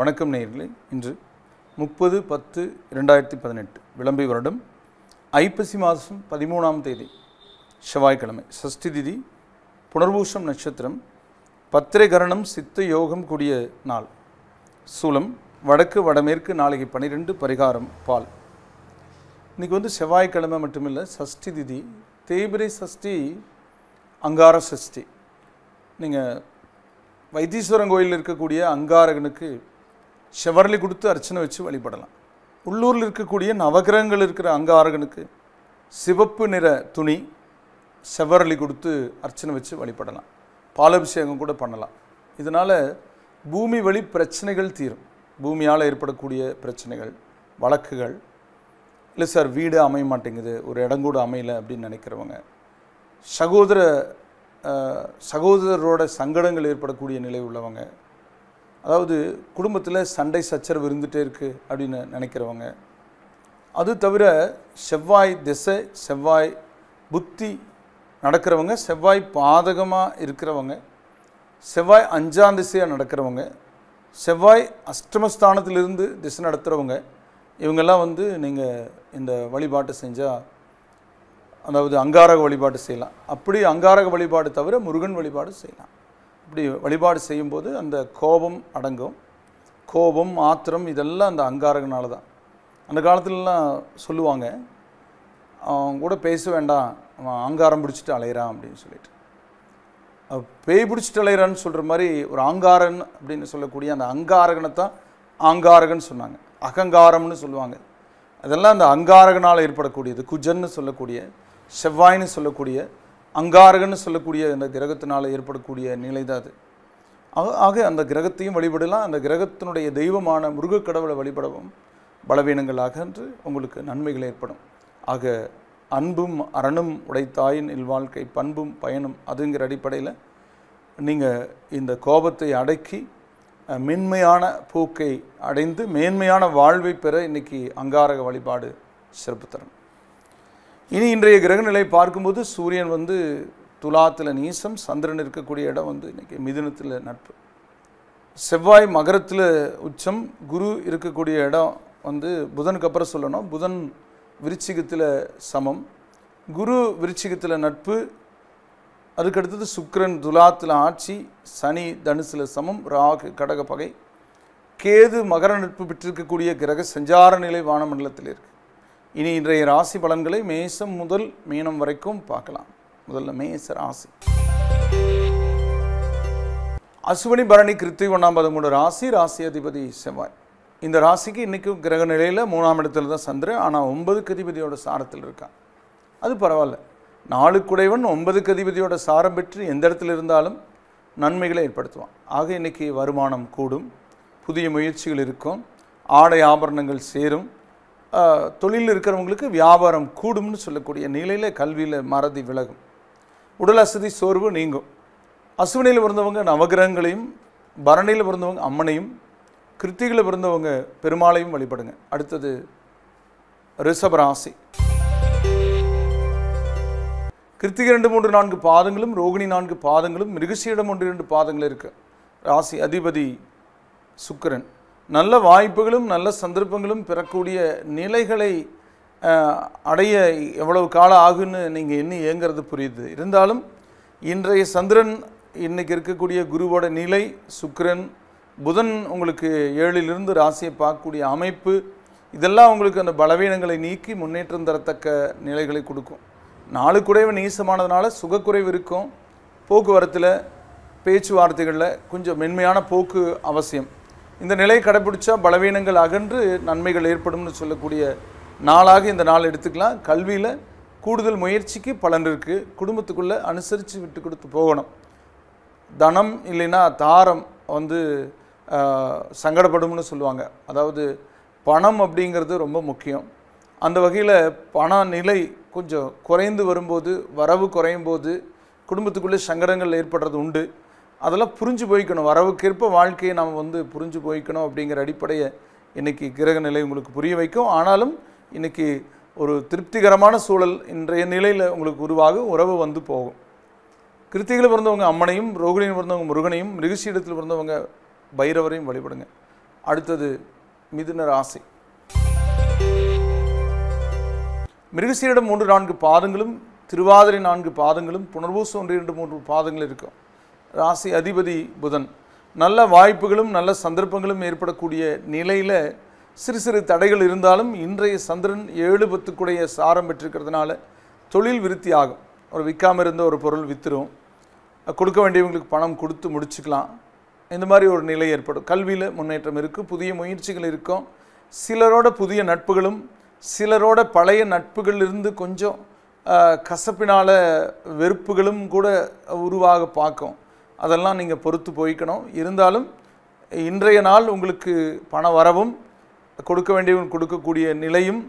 வணக்கம் நேயர்களே இன்று முப்பது பத்து இரண்டாயிரத்தி பதினெட்டு விளம்பி வருடம் ஐப்பசி மாதம் பதிமூணாம் தேதி செவ்வாய்க்கிழமை சஷ்டி திதி புனர்பூஷம் நட்சத்திரம் பத்திரை கரணம் சித்த யோகம் கூடிய நாள் சூலம் வடக்கு வடமேற்கு நாளைக்கு பனிரெண்டு பரிகாரம் பால் இன்றைக்கி வந்து செவ்வாய்க்கிழமை மட்டுமில்லை சஷ்டி திதி தேய்பிரை சஷ்டி அங்கார சஷ்டி நீங்கள் வைத்தீஸ்வரன் கோயிலில் இருக்கக்கூடிய அங்காரகனுக்கு செவரலி கொடுத்து அர்ச்சனை வச்சு வழிபடலாம் உள்ளூரில் இருக்கக்கூடிய நவகிரகங்கள் இருக்கிற அங்காரகனுக்கு சிவப்பு நிற துணி செவ்வரளி கொடுத்து அர்ச்சனை வச்சு வழிபடலாம் பாலபிஷேகம் கூட பண்ணலாம் இதனால் பூமி வழி பிரச்சனைகள் தீரும் பூமியால் ஏற்படக்கூடிய பிரச்சனைகள் வழக்குகள் இல்லை சார் வீடு அமைய மாட்டேங்குது ஒரு இடம் கூட அமையலை அப்படின்னு நினைக்கிறவங்க சகோதர சகோதரரோட சங்கடங்கள் ஏற்படக்கூடிய நிலை உள்ளவங்க அதாவது குடும்பத்தில் சண்டை சச்சரவு இருந்துகிட்டே இருக்குது அப்படின்னு நினைக்கிறவங்க அது தவிர செவ்வாய் திசை செவ்வாய் புத்தி நடக்கிறவங்க செவ்வாய் பாதகமாக இருக்கிறவங்க செவ்வாய் அஞ்சாம் திசையாக நடக்கிறவங்க செவ்வாய் அஷ்டமஸ்தானத்திலிருந்து திசை நடத்துகிறவங்க இவங்கெல்லாம் வந்து நீங்கள் இந்த வழிபாட்டை செஞ்சால் அதாவது அங்காரக வழிபாடு செய்யலாம் அப்படி அங்காரக வழிபாடு தவிர முருகன் வழிபாடு செய்யலாம் இப்படி வழிபாடு செய்யும்போது அந்த கோபம் அடங்கும் கோபம் ஆத்திரம் இதெல்லாம் அந்த அங்காரகனால தான் அந்த காலத்துலலாம் சொல்லுவாங்க அவங்க கூட பேச வேண்டாம் அவன் அங்காரம் பிடிச்சிட்டு அலையிறான் அப்படின்னு சொல்லிட்டு பேய் பிடிச்சிட்டு அலையிறான்னு சொல்கிற மாதிரி ஒரு ஆங்காரன் அப்படின்னு சொல்லக்கூடிய அந்த அங்காரகனை தான் ஆங்காரகன்னு சொன்னாங்க அகங்காரம்னு சொல்லுவாங்க அதெல்லாம் அந்த அங்காரகனால் ஏற்படக்கூடியது குஜன்னு சொல்லக்கூடிய செவ்வாய்னு சொல்லக்கூடிய அங்காரகன்னு சொல்லக்கூடிய அந்த கிரகத்தினால் ஏற்படக்கூடிய நிலை தான் அது ஆக அந்த கிரகத்தையும் வழிபடலாம் அந்த கிரகத்தினுடைய தெய்வமான முருகக்கடவுளை வழிபடவும் பலவீனங்களாக என்று உங்களுக்கு நன்மைகள் ஏற்படும் ஆக அன்பும் அரணும் உடைத்தாயின் இல்வாழ்க்கை பண்பும் பயனும் அதுங்கிற அடிப்படையில் நீங்கள் இந்த கோபத்தை அடக்கி மென்மையான போக்கை அடைந்து மேன்மையான வாழ்வை பெற இன்றைக்கி அங்காரக வழிபாடு சிறப்பு தரும் இனி இன்றைய கிரகநிலை பார்க்கும்போது சூரியன் வந்து துலாத்தில் நீசம் சந்திரன் இருக்கக்கூடிய இடம் வந்து இன்றைக்கி மிதுனத்தில் நட்பு செவ்வாய் மகரத்தில் உச்சம் குரு இருக்கக்கூடிய இடம் வந்து புதனுக்கு அப்புறம் சொல்லணும் புதன் விருச்சிகத்தில் சமம் குரு விருச்சிகத்தில் நட்பு அதுக்கடுத்தது சுக்கரன் துலாத்தில் ஆட்சி சனி தனுசில் சமம் ராகு கடகப்பகை கேது மகர நட்பு பெற்றிருக்கக்கூடிய கிரக சஞ்சார நிலை வானமண்டலத்தில் இருக்குது இனி இன்றைய ராசி பலன்களை மேசம் முதல் மீனம் வரைக்கும் பார்க்கலாம் முதல்ல மேச ராசி அசுவனி பரணி கிருத்தி ஒன்றாம் பதிமூணு ராசி ராசி அதிபதி செவ்வாய் இந்த ராசிக்கு இன்றைக்கும் கிரக நிலையில் மூணாம் இடத்துல தான் சந்திரன் ஆனால் ஒன்பதுக்கு அதிபதியோட சாரத்தில் இருக்கான் அது பரவாயில்ல குடைவன் ஒன்பதுக்கு அதிபதியோட சாரம் பெற்று எந்த இடத்துல இருந்தாலும் நன்மைகளை ஏற்படுத்துவான் ஆக இன்றைக்கி வருமானம் கூடும் புதிய முயற்சிகள் இருக்கும் ஆடை ஆபரணங்கள் சேரும் தொழிலில் இருக்கிறவங்களுக்கு வியாபாரம் கூடும்னு சொல்லக்கூடிய நிலையில் கல்வியில் மறதி விலகும் உடல் அசதி சோர்வு நீங்கும் அசுவனையில் பிறந்தவங்க நவகிரகங்களையும் பரணியில் பிறந்தவங்க அம்மனையும் கிருத்திகளில் பிறந்தவங்க பெருமாளையும் வழிபடுங்க அடுத்தது ரிஷபராசி கிருத்திகை ரெண்டு மூன்று நான்கு பாதங்களும் ரோகிணி நான்கு பாதங்களும் மிருகசியிடம் ஒன்று இரண்டு பாதங்கள் இருக்குது ராசி அதிபதி சுக்கரன் நல்ல வாய்ப்புகளும் நல்ல சந்தர்ப்பங்களும் பெறக்கூடிய நிலைகளை அடைய எவ்வளவு காலம் ஆகுன்னு நீங்கள் இன்னும் இயங்கிறது புரியுது இருந்தாலும் இன்றைய சந்திரன் இன்றைக்கி இருக்கக்கூடிய குருவோட நிலை சுக்கரன் புதன் உங்களுக்கு ஏழிலிருந்து ராசியை பார்க்கக்கூடிய அமைப்பு இதெல்லாம் உங்களுக்கு அந்த பலவீனங்களை நீக்கி முன்னேற்றம் தரத்தக்க நிலைகளை கொடுக்கும் நாலு குறைவு நீசமானதுனால சுகக்குறைவு இருக்கும் போக்குவரத்தில் பேச்சுவார்த்தைகளில் கொஞ்சம் மென்மையான போக்கு அவசியம் இந்த நிலையை கடைபிடிச்சா பலவீனங்கள் அகன்று நன்மைகள் ஏற்படும்னு சொல்லக்கூடிய நாளாக இந்த நாள் எடுத்துக்கலாம் கல்வியில் கூடுதல் முயற்சிக்கு பலன் இருக்குது குடும்பத்துக்குள்ளே அனுசரித்து விட்டு கொடுத்து போகணும் தனம் இல்லைன்னா தாரம் வந்து சங்கடப்படும்னு சொல்லுவாங்க அதாவது பணம் அப்படிங்கிறது ரொம்ப முக்கியம் அந்த வகையில் பண நிலை கொஞ்சம் குறைந்து வரும்போது வரவு குறையும் போது குடும்பத்துக்குள்ளே சங்கடங்கள் ஏற்படுறது உண்டு அதெல்லாம் புரிஞ்சு போய்க்கணும் வரவுக்கேற்ப வாழ்க்கையை நாம் வந்து புரிஞ்சு போய்க்கணும் அப்படிங்கிற அடிப்படையை இன்றைக்கி கிரக நிலை உங்களுக்கு புரிய வைக்கும் ஆனாலும் இன்றைக்கி ஒரு திருப்திகரமான சூழல் இன்றைய நிலையில் உங்களுக்கு உருவாக உறவு வந்து போகும் கிருத்திகளில் பிறந்தவங்க அம்மனையும் ரோகிணியில் பிறந்தவங்க முருகனையும் மிருகசி இடத்தில் பிறந்தவங்க பைரவரையும் வழிபடுங்க அடுத்தது மிதுன ராசி மிருகசீரிடம் மூன்று நான்கு பாதங்களும் திருவாதிரை நான்கு பாதங்களும் புனர்வூசம் ஒன்று இரண்டு மூன்று பாதங்கள் இருக்கும் ராசி அதிபதி புதன் நல்ல வாய்ப்புகளும் நல்ல சந்தர்ப்பங்களும் ஏற்படக்கூடிய நிலையில் சிறு சிறு தடைகள் இருந்தாலும் இன்றைய சந்திரன் ஏழு பத்துக்குடைய சாரம் பெற்றிருக்கிறதுனால தொழில் விருத்தி ஆகும் ஒரு விற்காமல் இருந்த ஒரு பொருள் விற்றுரும் கொடுக்க வேண்டியவங்களுக்கு பணம் கொடுத்து முடிச்சுக்கலாம் இந்த மாதிரி ஒரு நிலை ஏற்படும் கல்வியில் முன்னேற்றம் இருக்கும் புதிய முயற்சிகள் இருக்கும் சிலரோட புதிய நட்புகளும் சிலரோட பழைய நட்புகளிலிருந்து கொஞ்சம் கசப்பினால் வெறுப்புகளும் கூட உருவாக பார்க்கும் அதெல்லாம் நீங்கள் பொறுத்து போய்க்கணும் இருந்தாலும் இன்றைய நாள் உங்களுக்கு பண வரவும் கொடுக்க வேண்டியவன் கொடுக்கக்கூடிய நிலையும்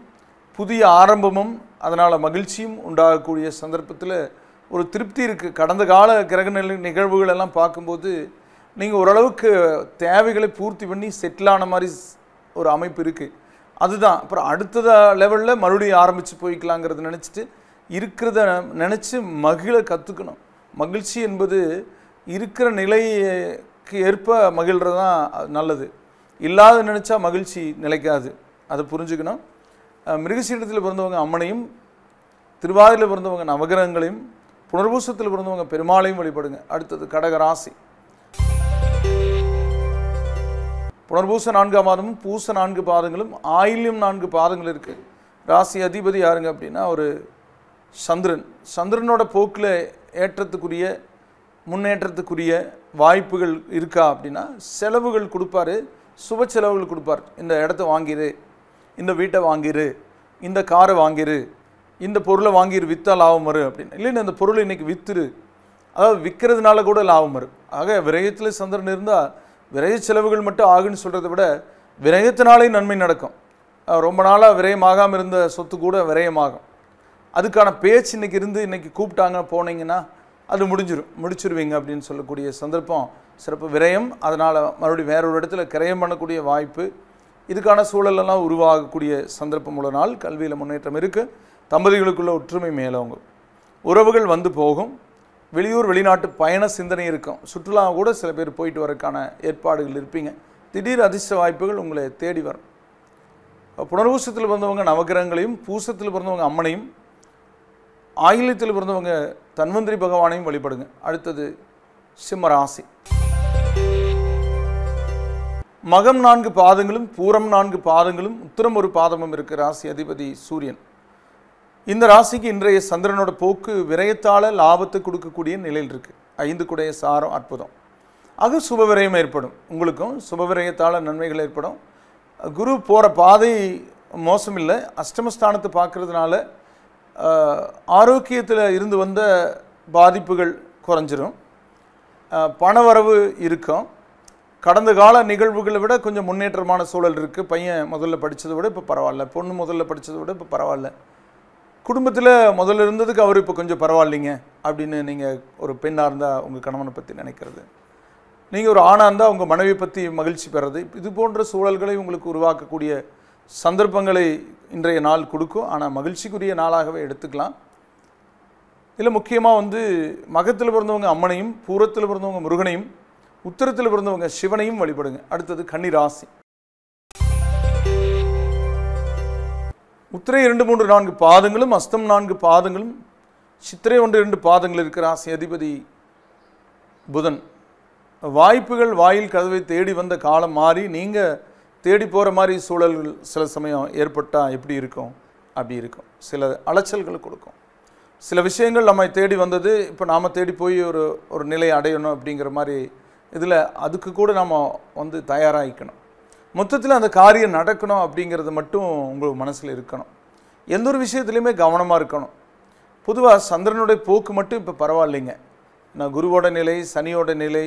புதிய ஆரம்பமும் அதனால் மகிழ்ச்சியும் உண்டாகக்கூடிய சந்தர்ப்பத்தில் ஒரு திருப்தி இருக்குது கடந்த கால கிரக நிலை எல்லாம் பார்க்கும்போது நீங்கள் ஓரளவுக்கு தேவைகளை பூர்த்தி பண்ணி செட்டில் ஆன மாதிரி ஒரு அமைப்பு இருக்குது அதுதான் அப்புறம் அடுத்தத லெவலில் மறுபடியும் ஆரம்பித்து போய்க்கலாங்கிறத நினச்சிட்டு இருக்கிறத நினச்சி மகிழ கற்றுக்கணும் மகிழ்ச்சி என்பது இருக்கிற நிலைக்கு ஏற்ப மகிழ்கிறது தான் நல்லது இல்லாத நினச்சா மகிழ்ச்சி நிலைக்காது அதை புரிஞ்சுக்கணும் மிருகசீடத்தில் பிறந்தவங்க அம்மனையும் திருவாதிரியில் பிறந்தவங்க நவகிரகங்களையும் புனர்பூசத்தில் பிறந்தவங்க பெருமாளையும் வழிபடுங்க அடுத்தது கடகராசி புனர்பூச நான்காம் மாதமும் பூச நான்கு பாதங்களும் ஆயிலும் நான்கு பாதங்கள் இருக்குது ராசி அதிபதி யாருங்க அப்படின்னா ஒரு சந்திரன் சந்திரனோட போக்கில் ஏற்றத்துக்குரிய முன்னேற்றத்துக்குரிய வாய்ப்புகள் இருக்கா அப்படின்னா செலவுகள் கொடுப்பார் சுப செலவுகள் கொடுப்பார் இந்த இடத்த வாங்கிடு இந்த வீட்டை வாங்கிடு இந்த காரை வாங்கிடு இந்த பொருளை வாங்கிடு விற்றா லாபம் வரும் அப்படின்னு இல்லைன்னு அந்த பொருளை இன்றைக்கி விற்றுரு அதாவது விற்கிறதுனால கூட லாபம் வரும் ஆக விரயத்தில் சந்திரன் இருந்தால் விரய செலவுகள் மட்டும் ஆகுன்னு சொல்கிறத விட விரயத்தினாலே நன்மை நடக்கும் ரொம்ப நாளாக விரயமாகாமல் இருந்த சொத்து கூட விரயமாகும் அதுக்கான பேச்சு இன்றைக்கி இருந்து இன்றைக்கி கூப்பிட்டாங்க போனீங்கன்னா அது முடிஞ்சிடும் முடிச்சிருவீங்க அப்படின்னு சொல்லக்கூடிய சந்தர்ப்பம் சிறப்பு விரயம் அதனால் மறுபடியும் வேற ஒரு இடத்துல கிரயம் பண்ணக்கூடிய வாய்ப்பு இதுக்கான சூழலெல்லாம் உருவாகக்கூடிய சந்தர்ப்பம் உள்ள நாள் கல்வியில் முன்னேற்றம் இருக்குது தம்பதிகளுக்குள்ள ஒற்றுமை மேலவங்க உறவுகள் வந்து போகும் வெளியூர் வெளிநாட்டு பயண சிந்தனை இருக்கும் சுற்றுலா கூட சில பேர் போயிட்டு வரக்கான ஏற்பாடுகள் இருப்பீங்க திடீர் அதிர்ஷ்ட வாய்ப்புகள் உங்களை தேடி வரும் புனர்வூசத்தில் பிறந்தவங்க நவகிரகங்களையும் பூசத்தில் பிறந்தவங்க அம்மனையும் ஆயில்யத்தில் பிறந்தவங்க தன்வந்திரி பகவானையும் வழிபடுங்க அடுத்தது சிம்மராசி மகம் நான்கு பாதங்களும் பூரம் நான்கு பாதங்களும் உத்தரம் ஒரு பாதமும் இருக்குது ராசி அதிபதி சூரியன் இந்த ராசிக்கு இன்றைய சந்திரனோட போக்கு விரயத்தால் லாபத்தை கொடுக்கக்கூடிய நிலையில் இருக்குது ஐந்து குடைய சாரம் அற்புதம் அது சுப விரயம் ஏற்படும் உங்களுக்கும் சுப விரயத்தால் நன்மைகள் ஏற்படும் குரு போகிற பாதை மோசமில்லை அஷ்டமஸ்தானத்தை பார்க்குறதுனால ஆரோக்கியத்தில் இருந்து வந்த பாதிப்புகள் குறைஞ்சிரும் பணவரவு இருக்கும் கடந்த கால நிகழ்வுகளை விட கொஞ்சம் முன்னேற்றமான சூழல் இருக்குது பையன் முதல்ல படித்ததை விட இப்போ பரவாயில்ல பொண்ணு முதல்ல படித்ததை விட இப்போ பரவாயில்ல குடும்பத்தில் முதல்ல இருந்ததுக்கு அவர் இப்போ கொஞ்சம் பரவாயில்லைங்க அப்படின்னு நீங்கள் ஒரு பெண்ணாக இருந்தால் உங்கள் கணவனை பற்றி நினைக்கிறது நீங்கள் ஒரு ஆணாக இருந்தால் உங்கள் மனைவி பற்றி மகிழ்ச்சி பெறது இது போன்ற சூழல்களை உங்களுக்கு உருவாக்கக்கூடிய சந்தர்ப்பங்களை இன்றைய நாள் கொடுக்கும் ஆனால் மகிழ்ச்சிக்குரிய நாளாகவே எடுத்துக்கலாம் இதில் முக்கியமாக வந்து மகத்தில் பிறந்தவங்க அம்மனையும் பூரத்தில் பிறந்தவங்க முருகனையும் உத்தரத்தில் பிறந்தவங்க சிவனையும் வழிபடுங்க அடுத்தது கன்னி ராசி உத்திரை இரண்டு மூன்று நான்கு பாதங்களும் அஸ்தம் நான்கு பாதங்களும் சித்திரை ஒன்று இரண்டு பாதங்கள் இருக்கிற ராசி அதிபதி புதன் வாய்ப்புகள் வாயில் கதவை தேடி வந்த காலம் மாறி நீங்கள் தேடி போகிற மாதிரி சூழல்கள் சில சமயம் ஏற்பட்டால் எப்படி இருக்கும் அப்படி இருக்கும் சில அலைச்சல்கள் கொடுக்கும் சில விஷயங்கள் நம்மை தேடி வந்தது இப்போ நாம் தேடி போய் ஒரு ஒரு நிலை அடையணும் அப்படிங்கிற மாதிரி இதில் அதுக்கு கூட நம்ம வந்து தயாராகிக்கணும் மொத்தத்தில் அந்த காரியம் நடக்கணும் அப்படிங்கிறது மட்டும் உங்களுக்கு மனசில் இருக்கணும் எந்த ஒரு விஷயத்துலையுமே கவனமாக இருக்கணும் பொதுவாக சந்திரனுடைய போக்கு மட்டும் இப்போ பரவாயில்லைங்க நான் குருவோட நிலை சனியோட நிலை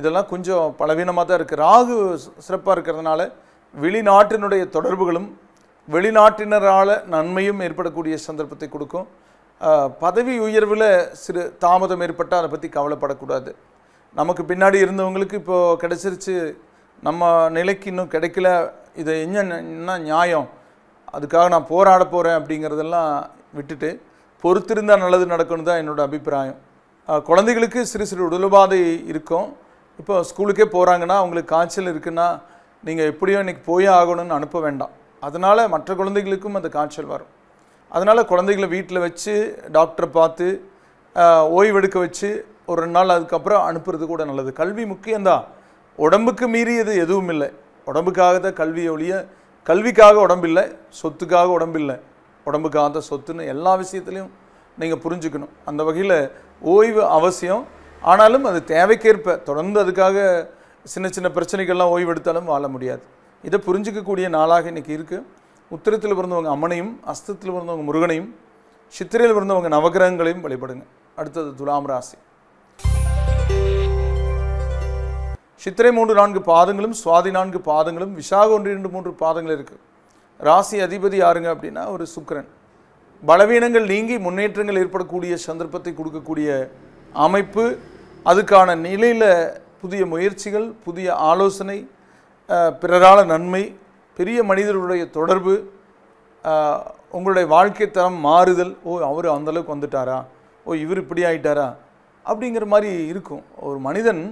இதெல்லாம் கொஞ்சம் பலவீனமாக தான் இருக்குது ராகு சிறப்பாக இருக்கிறதுனால வெளிநாட்டினுடைய தொடர்புகளும் வெளிநாட்டினரால் நன்மையும் ஏற்படக்கூடிய சந்தர்ப்பத்தை கொடுக்கும் பதவி உயர்வில் சிறு தாமதம் ஏற்பட்டால் அதை பற்றி கவலைப்படக்கூடாது நமக்கு பின்னாடி இருந்தவங்களுக்கு இப்போது கிடைச்சிருச்சு நம்ம நிலைக்கு இன்னும் கிடைக்கல இதை என்ன நியாயம் அதுக்காக நான் போராட போகிறேன் அப்படிங்கிறதெல்லாம் விட்டுட்டு பொறுத்திருந்தால் நல்லது நடக்கணும் தான் என்னோடய அபிப்பிராயம் குழந்தைகளுக்கு சிறு சிறு உடலுபாதை இருக்கும் இப்போ ஸ்கூலுக்கே போகிறாங்கன்னா அவங்களுக்கு காய்ச்சல் இருக்குன்னா நீங்கள் எப்படியோ இன்றைக்கி போயே ஆகணும்னு அனுப்ப வேண்டாம் அதனால் மற்ற குழந்தைகளுக்கும் அந்த காய்ச்சல் வரும் அதனால் குழந்தைகளை வீட்டில் வச்சு டாக்டரை பார்த்து ஓய்வெடுக்க வச்சு ஒரு ரெண்டு நாள் அதுக்கப்புறம் அனுப்புறது கூட நல்லது கல்வி முக்கியம்தான் உடம்புக்கு மீறியது எதுவும் இல்லை உடம்புக்காக தான் கல்வி ஒழிய கல்விக்காக உடம்பில்லை சொத்துக்காக உடம்பில்லை உடம்புக்காக தான் சொத்துன்னு எல்லா விஷயத்துலையும் நீங்கள் புரிஞ்சுக்கணும் அந்த வகையில் ஓய்வு அவசியம் ஆனாலும் அது தேவைக்கேற்ப தொடர்ந்து அதுக்காக சின்ன சின்ன பிரச்சனைகள்லாம் ஓய்வெடுத்தாலும் வாழ முடியாது இதை புரிஞ்சிக்கக்கூடிய நாளாக இன்றைக்கி இருக்குது உத்திரத்தில் பிறந்தவங்க அம்மனையும் அஸ்தத்தில் பிறந்தவங்க முருகனையும் சித்திரையில் பிறந்தவங்க நவகிரகங்களையும் வழிபடுங்க அடுத்தது துலாம் ராசி சித்திரை மூன்று நான்கு பாதங்களும் சுவாதி நான்கு பாதங்களும் விசாக ஒன்று இரண்டு மூன்று பாதங்கள் இருக்குது ராசி அதிபதி யாருங்க அப்படின்னா ஒரு சுக்கரன் பலவீனங்கள் நீங்கி முன்னேற்றங்கள் ஏற்படக்கூடிய சந்தர்ப்பத்தை கொடுக்கக்கூடிய அமைப்பு அதுக்கான நிலையில் புதிய முயற்சிகள் புதிய ஆலோசனை பிறரால நன்மை பெரிய மனிதர்களுடைய தொடர்பு உங்களுடைய வாழ்க்கை தரம் மாறுதல் ஓ அவர் அந்தளவுக்கு வந்துட்டாரா ஓ இவர் இப்படி ஆகிட்டாரா அப்படிங்கிற மாதிரி இருக்கும் ஒரு மனிதன்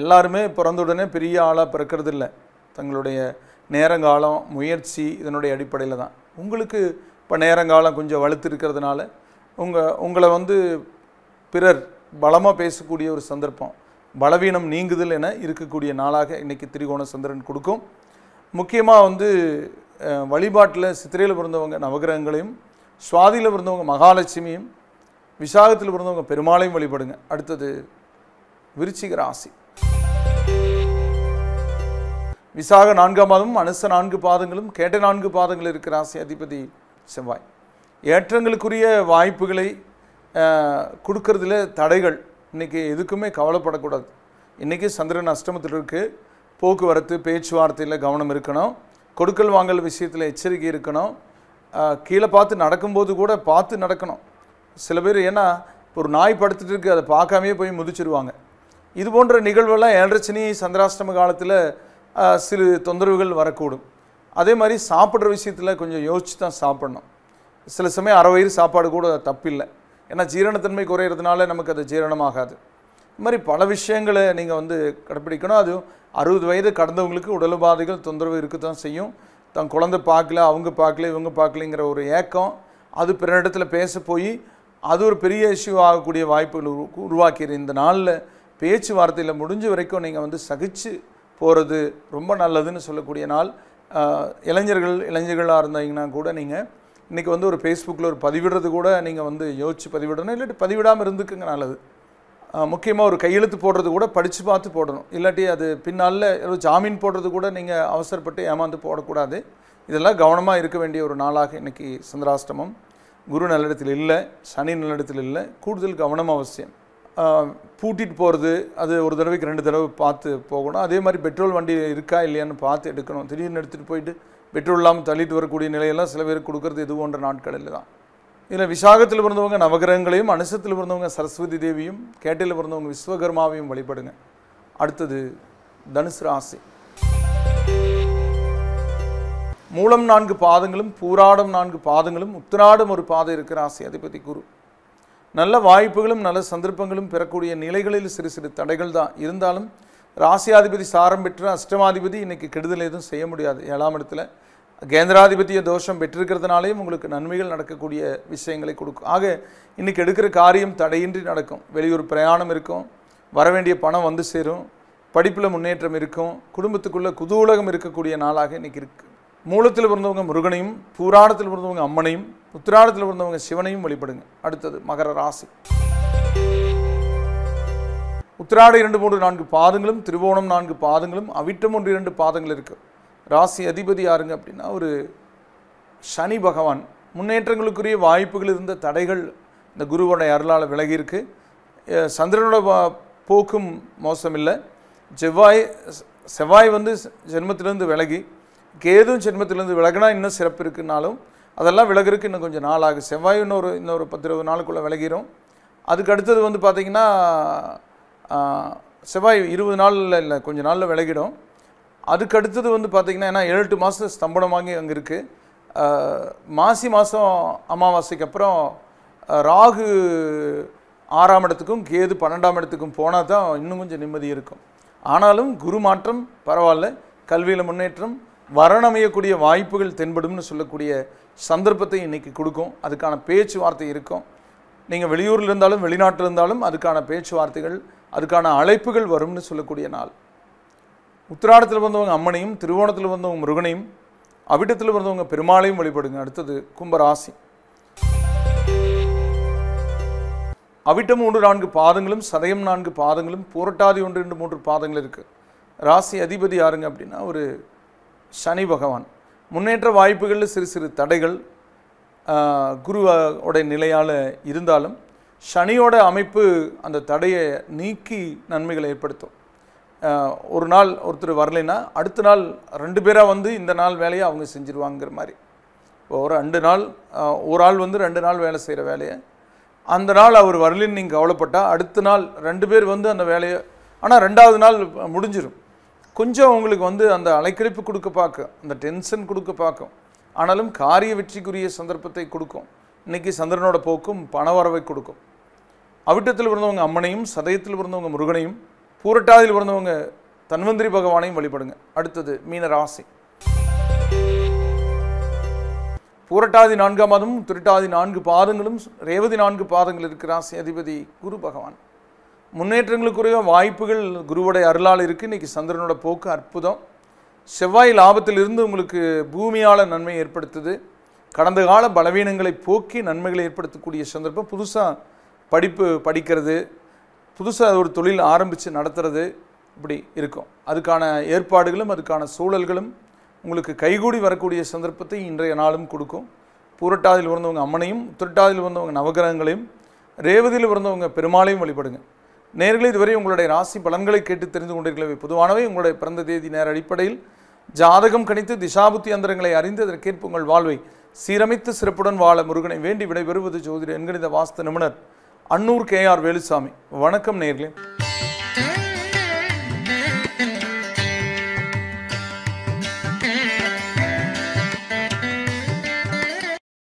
எல்லாருமே பிறந்த உடனே பெரிய ஆளாக பிறக்கிறது இல்லை தங்களுடைய நேரங்காலம் முயற்சி இதனுடைய அடிப்படையில் தான் உங்களுக்கு இப்போ நேரங்காலம் கொஞ்சம் வலுத்து இருக்கிறதுனால உங்கள் உங்களை வந்து பிறர் பலமாக பேசக்கூடிய ஒரு சந்தர்ப்பம் பலவீனம் நீங்குதல் என இருக்கக்கூடிய நாளாக இன்றைக்கி திரிகோண சந்திரன் கொடுக்கும் முக்கியமாக வந்து வழிபாட்டில் சித்திரையில் பிறந்தவங்க நவகிரகங்களையும் சுவாதியில் பிறந்தவங்க மகாலட்சுமியும் விசாகத்தில் பிறந்தவங்க பெருமாளையும் வழிபடுங்க அடுத்தது விருச்சிக ராசி விசாக நான்காம் மாதமும் அனுச நான்கு பாதங்களும் கேட்ட நான்கு பாதங்கள் இருக்கிற ராசி அதிபதி செவ்வாய் ஏற்றங்களுக்குரிய வாய்ப்புகளை கொடுக்கறதுல தடைகள் இன்றைக்கி எதுக்குமே கவலைப்படக்கூடாது இன்றைக்கி சந்திரன் அஷ்டமத்தில் இருக்குது போக்குவரத்து பேச்சுவார்த்தையில் கவனம் இருக்கணும் கொடுக்கல் வாங்கல் விஷயத்தில் எச்சரிக்கை இருக்கணும் கீழே பார்த்து நடக்கும்போது கூட பார்த்து நடக்கணும் சில பேர் ஏன்னா ஒரு நாய் படுத்துட்டு இருக்கு அதை பார்க்காமே போய் முதிச்சிருவாங்க இது போன்ற நிகழ்வெல்லாம் ஏழரச்சனி சந்திராஷ்டம காலத்தில் சிறு தொந்தரவுகள் வரக்கூடும் அதே மாதிரி சாப்பிட்ற விஷயத்தில் கொஞ்சம் யோசித்து தான் சாப்பிட்ணும் சில சமயம் அரை வயிறு சாப்பாடு கூட தப்பில்லை ஏன்னா ஜீரணத்தன்மை குறையிறதுனால நமக்கு அது ஜீரணமாகாது இது மாதிரி பல விஷயங்களை நீங்கள் வந்து கடைப்பிடிக்கணும் அதுவும் அறுபது வயது கடந்தவங்களுக்கு உடல் உபாதைகள் தொந்தரவு இருக்க தான் செய்யும் தன் குழந்தை பார்க்கல அவங்க பார்க்கல இவங்க பார்க்கலங்கிற ஒரு ஏக்கம் அது பிற இடத்துல பேச போய் அது ஒரு பெரிய இஷ்யூ ஆகக்கூடிய வாய்ப்புகள் உருவாக்கிற இந்த நாளில் பேச்சுவார்த்தையில் முடிஞ்ச வரைக்கும் நீங்கள் வந்து சகிச்சு போகிறது ரொம்ப நல்லதுன்னு சொல்லக்கூடிய நாள் இளைஞர்கள் இளைஞர்களாக இருந்தீங்கன்னா கூட நீங்கள் இன்றைக்கி வந்து ஒரு ஃபேஸ்புக்கில் ஒரு பதிவிடுறது கூட நீங்கள் வந்து யோசித்து பதிவிடணும் இல்லாட்டி பதிவிடாமல் இருந்துக்குங்க நல்லது முக்கியமாக ஒரு கையெழுத்து போடுறது கூட படித்து பார்த்து போடணும் இல்லாட்டி அது பின்னால் ஒரு ஜாமீன் போடுறது கூட நீங்கள் அவசரப்பட்டு ஏமாந்து போடக்கூடாது இதெல்லாம் கவனமாக இருக்க வேண்டிய ஒரு நாளாக இன்றைக்கி சந்திராஷ்டமம் குரு நல்லிடத்தில் இல்லை சனி நல்லிடத்தில் இல்லை கூடுதல் கவனம் அவசியம் பூட்டிட்டு போகிறது அது ஒரு தடவைக்கு ரெண்டு தடவை பார்த்து போகணும் அதே மாதிரி பெட்ரோல் வண்டி இருக்கா இல்லையான்னு பார்த்து எடுக்கணும் திடீர்னு எடுத்துகிட்டு போயிட்டு பெட்ரோல் இல்லாமல் தள்ளிட்டு வரக்கூடிய நிலையெல்லாம் சில பேருக்கு கொடுக்கறது இது போன்ற நாட்களில் தான் இதில் விசாகத்தில் பிறந்தவங்க நவகிரகங்களையும் அனுசத்தில் பிறந்தவங்க சரஸ்வதி தேவியும் கேட்டையில் பிறந்தவங்க விஸ்வகர்மாவையும் வழிபடுங்க அடுத்தது தனுசு ராசி மூலம் நான்கு பாதங்களும் பூராடம் நான்கு பாதங்களும் உத்திராடம் ஒரு பாதை இருக்கிற ஆசை அதிபதி குரு நல்ல வாய்ப்புகளும் நல்ல சந்தர்ப்பங்களும் பெறக்கூடிய நிலைகளில் சிறு சிறு தடைகள் தான் இருந்தாலும் ராசியாதிபதி சாரம் பெற்ற அஷ்டமாதிபதி இன்றைக்கி கெடுதல் எதுவும் செய்ய முடியாது ஏழாம் இடத்துல கேந்திராதிபத்திய தோஷம் பெற்றிருக்கிறதுனாலையும் உங்களுக்கு நன்மைகள் நடக்கக்கூடிய விஷயங்களை கொடுக்கும் ஆக இன்றைக்கி எடுக்கிற காரியம் தடையின்றி நடக்கும் வெளியூர் பிரயாணம் இருக்கும் வர வேண்டிய பணம் வந்து சேரும் படிப்பில் முன்னேற்றம் இருக்கும் குடும்பத்துக்குள்ளே குதூலகம் இருக்கக்கூடிய நாளாக இன்றைக்கி இருக்குது மூலத்தில் பிறந்தவங்க முருகனையும் பூராடத்தில் பிறந்தவங்க அம்மனையும் உத்திராடத்தில் பிறந்தவங்க சிவனையும் வழிபடுங்க அடுத்தது மகர ராசி உத்திராட இரண்டு மூன்று நான்கு பாதங்களும் திருவோணம் நான்கு பாதங்களும் அவிட்டம் ஒன்று இரண்டு பாதங்கள் இருக்குது ராசி அதிபதி யாருங்க அப்படின்னா ஒரு சனி பகவான் முன்னேற்றங்களுக்குரிய வாய்ப்புகள் இருந்த தடைகள் இந்த குருவோட அருளால் விலகியிருக்கு சந்திரனோட போக்கும் மோசம் இல்லை செவ்வாய் செவ்வாய் வந்து ஜென்மத்திலேருந்து விலகி கேதும் ஜென்மத்திலேருந்து விலகினா இன்னும் சிறப்பு இருக்குனாலும் அதெல்லாம் விலகிறதுக்கு இன்னும் கொஞ்சம் நாள் ஆகும் செவ்வாய் இன்னொரு இன்னொரு பத்து இருபது நாளுக்குள்ளே விலகிடும் அதுக்கு அடுத்தது வந்து பார்த்திங்கன்னா செவ்வாய் இருபது நாளில் இல்லை கொஞ்சம் நாளில் விலகிடும் அதுக்கடுத்தது வந்து பார்த்திங்கன்னா ஏன்னா ஏழு எட்டு மாதம் ஸ்தம்பனமாகி அங்கே இருக்குது மாசி மாதம் அமாவாசைக்கு அப்புறம் ராகு ஆறாம் இடத்துக்கும் கேது பன்னெண்டாம் இடத்துக்கும் போனால் தான் இன்னும் கொஞ்சம் நிம்மதி இருக்கும் ஆனாலும் குரு மாற்றம் பரவாயில்ல கல்வியில் முன்னேற்றம் வரணமையக்கூடிய வாய்ப்புகள் தென்படும்னு சொல்லக்கூடிய சந்தர்ப்பத்தை இன்றைக்கி கொடுக்கும் அதுக்கான பேச்சுவார்த்தை இருக்கும் நீங்கள் வெளியூரில் இருந்தாலும் வெளிநாட்டில் இருந்தாலும் அதுக்கான பேச்சுவார்த்தைகள் அதுக்கான அழைப்புகள் வரும்னு சொல்லக்கூடிய நாள் உத்திராடத்தில் வந்தவங்க அம்மனையும் திருவோணத்தில் வந்தவங்க முருகனையும் அவிட்டத்தில் வந்தவங்க பெருமாளையும் வழிபடுங்க அடுத்தது கும்பராசி அவிட்டம் மூன்று நான்கு பாதங்களும் சதயம் நான்கு பாதங்களும் பூரட்டாதி ஒன்று ரெண்டு மூன்று பாதங்கள் இருக்குது ராசி அதிபதி யாருங்க அப்படின்னா ஒரு சனி பகவான் முன்னேற்ற வாய்ப்புகளில் சிறு சிறு தடைகள் குருவோடைய நிலையால் இருந்தாலும் சனியோட அமைப்பு அந்த தடையை நீக்கி நன்மைகளை ஏற்படுத்தும் ஒரு நாள் ஒருத்தர் வரலைன்னா அடுத்த நாள் ரெண்டு பேராக வந்து இந்த நாள் வேலையை அவங்க செஞ்சுருவாங்கிற மாதிரி இப்போ ஒரு ரெண்டு நாள் ஒரு ஆள் வந்து ரெண்டு நாள் வேலை செய்கிற வேலையை அந்த நாள் அவர் வரலன்னு நீங்கள் கவலைப்பட்டால் அடுத்த நாள் ரெண்டு பேர் வந்து அந்த வேலையை ஆனால் ரெண்டாவது நாள் முடிஞ்சிடும் கொஞ்சம் உங்களுக்கு வந்து அந்த அலைக்கழிப்பு கொடுக்க பார்க்கும் அந்த டென்ஷன் கொடுக்க பார்க்கும் ஆனாலும் காரிய வெற்றிக்குரிய சந்தர்ப்பத்தை கொடுக்கும் இன்றைக்கி சந்திரனோட போக்கும் பணவரவை கொடுக்கும் அவிட்டத்தில் பிறந்தவங்க அம்மனையும் சதயத்தில் பிறந்தவங்க முருகனையும் பூரட்டாதியில் பிறந்தவங்க தன்வந்திரி பகவானையும் வழிபடுங்க அடுத்தது மீன ராசி பூரட்டாதி நான்காம் மாதமும் திருட்டாதி நான்கு பாதங்களும் ரேவதி நான்கு பாதங்கள் இருக்கிற ராசி அதிபதி குரு பகவான் முன்னேற்றங்களுக்குரிய வாய்ப்புகள் குருவுடைய அருளால் இருக்குது இன்றைக்கி சந்திரனோட போக்கு அற்புதம் செவ்வாய் லாபத்திலிருந்து உங்களுக்கு பூமியால் நன்மை ஏற்படுத்துது கடந்த கால பலவீனங்களை போக்கி நன்மைகளை ஏற்படுத்தக்கூடிய சந்தர்ப்பம் புதுசாக படிப்பு படிக்கிறது புதுசாக ஒரு தொழில் ஆரம்பித்து நடத்துறது இப்படி இருக்கும் அதுக்கான ஏற்பாடுகளும் அதுக்கான சூழல்களும் உங்களுக்கு கைகூடி வரக்கூடிய சந்தர்ப்பத்தை இன்றைய நாளும் கொடுக்கும் பூரட்டாதில் பிறந்தவங்க அம்மனையும் திருட்டாதில் பிறந்தவங்க நவகிரகங்களையும் ரேவதியில் பிறந்தவங்க பெருமாளையும் வழிபடுங்க நேர்களை இதுவரை உங்களுடைய ராசி பலன்களை கேட்டு தெரிந்து கொண்டிருக்கிறவை பொதுவானவை உங்களுடைய பிறந்த தேதி நேர அடிப்படையில் ஜாதகம் கணித்து திசாபுத்தி அந்தரங்களை அறிந்து அதற்கேற்ப உங்கள் வாழ்வை சீரமைத்து சிறப்புடன் வாழ முருகனை வேண்டி விடைபெறுவது ஜோதிட எண்கணித வாஸ்து நிபுணர் அன்னூர் கே ஆர் வேலுசாமி வணக்கம் நேர்களே